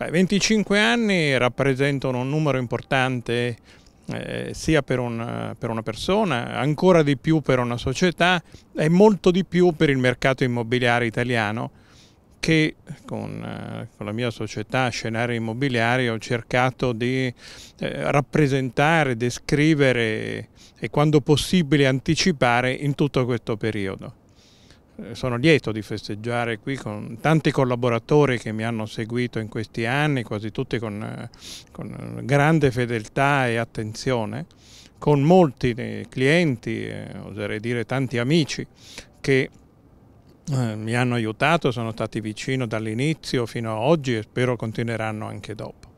Beh, 25 anni rappresentano un numero importante eh, sia per una, per una, persona, ancora di più per una società e molto di più per il mercato immobiliare italiano che con, eh, con la mia società Scenario Immobiliare ho cercato di eh, rappresentare, descrivere e quando possibile anticipare in tutto questo periodo. Eh, sono lieto di festeggiare qui con tanti collaboratori che mi hanno seguito in questi anni, quasi tutti con, eh, con eh, grande fedeltà e attenzione, con molti clienti, eh, oserei dire tanti amici, che eh, mi hanno aiutato, sono stati vicino dall'inizio fino ad oggi e spero continueranno anche dopo.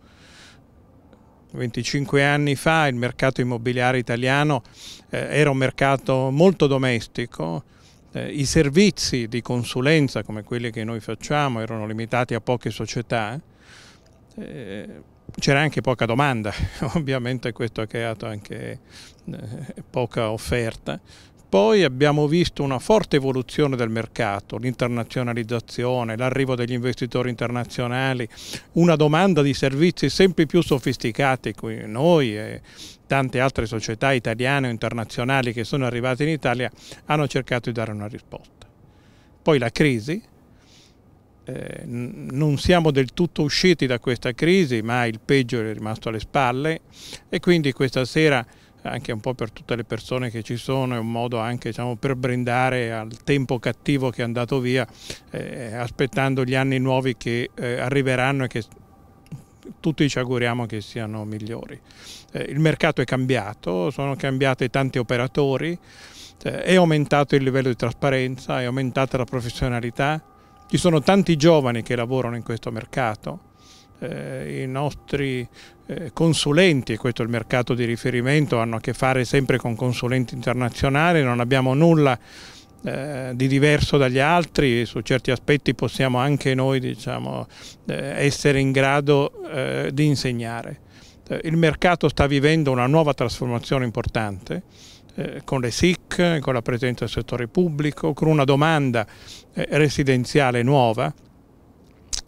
25 anni fa il mercato immobiliare italiano eh, era un mercato molto domestico, eh, i servizi di consulenza come quelli che noi facciamo erano limitati a poche società, eh, c'era anche poca domanda, ovviamente questo ha creato anche eh, poca offerta poi abbiamo visto una forte evoluzione del mercato, l'internazionalizzazione, l'arrivo degli investitori internazionali, una domanda di servizi sempre più sofisticati, cui noi e tante altre società italiane o internazionali che sono arrivate in Italia hanno cercato di dare una risposta. Poi la crisi, eh, non siamo del tutto usciti da questa crisi, ma il peggio è rimasto alle spalle e quindi questa sera anche un po' per tutte le persone che ci sono, è un modo anche diciamo, per brindare al tempo cattivo che è andato via, eh, aspettando gli anni nuovi che eh, arriveranno e che tutti ci auguriamo che siano migliori. Eh, il mercato è cambiato, sono cambiati tanti operatori, eh, è aumentato il livello di trasparenza, è aumentata la professionalità, ci sono tanti giovani che lavorano in questo mercato eh, i nostri eh, consulenti, e questo è il mercato di riferimento, hanno a che fare sempre con consulenti internazionali, non abbiamo nulla eh, di diverso dagli altri, su certi aspetti possiamo anche noi diciamo, eh, essere in grado di insegnare. il mercato sta vivendo una nuova trasformazione importante con le SIC, con la presenza del settore pubblico, con una domanda residenziale nuova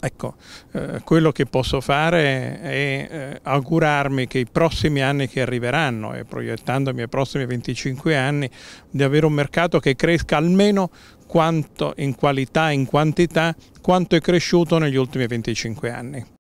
Ecco, eh, quello che posso fare è eh, augurarmi che i prossimi anni che arriveranno e proiettandomi ai prossimi 25 anni di avere un mercato che cresca almeno quanto in qualità, e in quantità, quanto è cresciuto negli ultimi 25 anni.